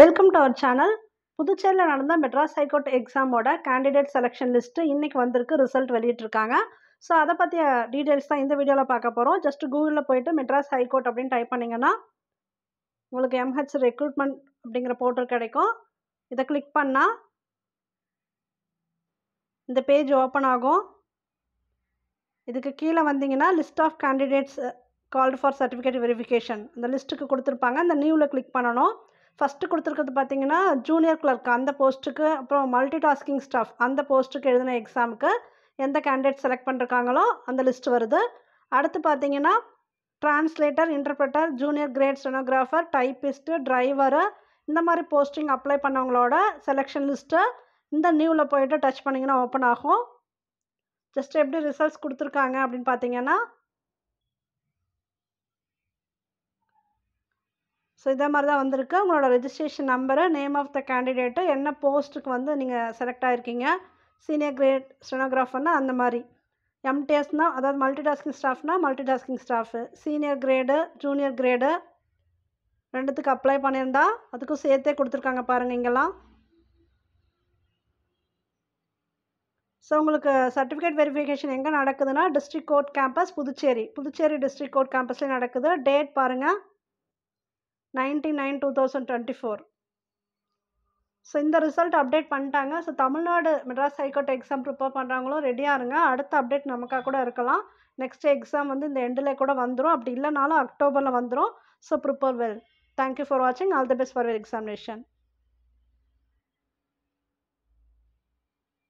welcome to our channel புதுச்சேரியில் நடந்த Madras high court எக்ஸாமோட கேண்டிடேட் செலெக்ஷன் லிஸ்ட்டு இன்றைக்கி வந்திருக்கு ரிசல்ட் வெளியிட்டிருக்காங்க ஸோ அதை பற்றிய டீட்டெயில்ஸ் தான் இந்த வீடியோவில் பார்க்க போகிறோம் ஜஸ்ட் கூகுளில் போயிட்டு மெட்ராஸ் ஹைகோர்ட் அப்படின்னு டைப் பண்ணிங்கன்னா உங்களுக்கு எம்ஹெச் ரெக்ரூட்மெண்ட் அப்படிங்கிற போர்ட்டல் கிடைக்கும் இதை கிளிக் பண்ணால் இந்த பேஜ் ஓப்பன் ஆகும் இதுக்கு கீழே வந்தீங்கன்னா list of candidates called for certificate verification இந்த லிஸ்ட்டுக்கு கொடுத்துருப்பாங்க இந்த நியூவில் கிளிக் பண்ணணும் ஃபஸ்ட்டு கொடுத்துருக்கிறது பார்த்தீங்கன்னா ஜூனியர் கிளர்க் அந்த போஸ்ட்டுக்கு அப்புறம் மல்டி டாஸ்கிங் ஸ்டாஃப் அந்த போஸ்ட்டுக்கு எழுதின எக்ஸாமுக்கு எந்த கேண்டிடேட் செலக்ட் பண்ணிருக்காங்களோ அந்த லிஸ்ட் வருது அடுத்து பார்த்தீங்கன்னா translator interpreter junior grade stenographer typist driver இந்த மாதிரி போஸ்டிங் அப்ளை பண்ணவங்களோட செலெக்ஷன் லிஸ்ட்டு இந்த நியூவில் போயிட்டு டச் பண்ணிங்கன்னா ஓப்பன் ஆகும் ஜஸ்ட் எப்படி ரிசல்ட்ஸ் கொடுத்துருக்காங்க அப்படின்னு பார்த்தீங்கன்னா ஸோ இதே மாதிரி தான் வந்திருக்கு உங்களோட registration number name of the candidate என்ன போஸ்ட்டுக்கு வந்து நீங்கள் செலக்ட் ஆகிருக்கீங்க சீனியர் கிரேட் ஸ்டெனோகிராஃபர்னால் அந்த மாதிரி எம்டிஎஸ்னா அதாவது மல்டி டாஸ்கிங் ஸ்டாஃப்னா multi tasking staff senior grade junior grade ரெண்டுத்துக்கு அப்ளை பண்ணியிருந்தா அதுக்கும் சேர்த்தே கொடுத்துருக்காங்க பாருங்கள் இங்கெல்லாம் ஸோ உங்களுக்கு சர்டிஃபிகேட் வெரிஃபிகேஷன் எங்கே நடக்குதுன்னா district court campus Puducherry Puducherry district court கேம்பஸில் நடக்குது டேட் பாருங்கள் ninety nine two thousand twenty four so இந்த ரிசல்ட் அப்டேட் பண்ணிட்டாங்க so Tamil Nadu Madras high court exam prepare பண்ணுறாங்களோ ரெடியாக இருங்க அடுத்த அப்டேட் நமக்காக கூட இருக்கலாம் நெக்ஸ்ட் எக்ஸாம் வந்து இந்த எண்டில் கூட வந்துடும் அப்படி இல்லைனாலும் அக்டோபரில் வந்துடும் so prepare well thank you for வாட்சிங் all the best for examination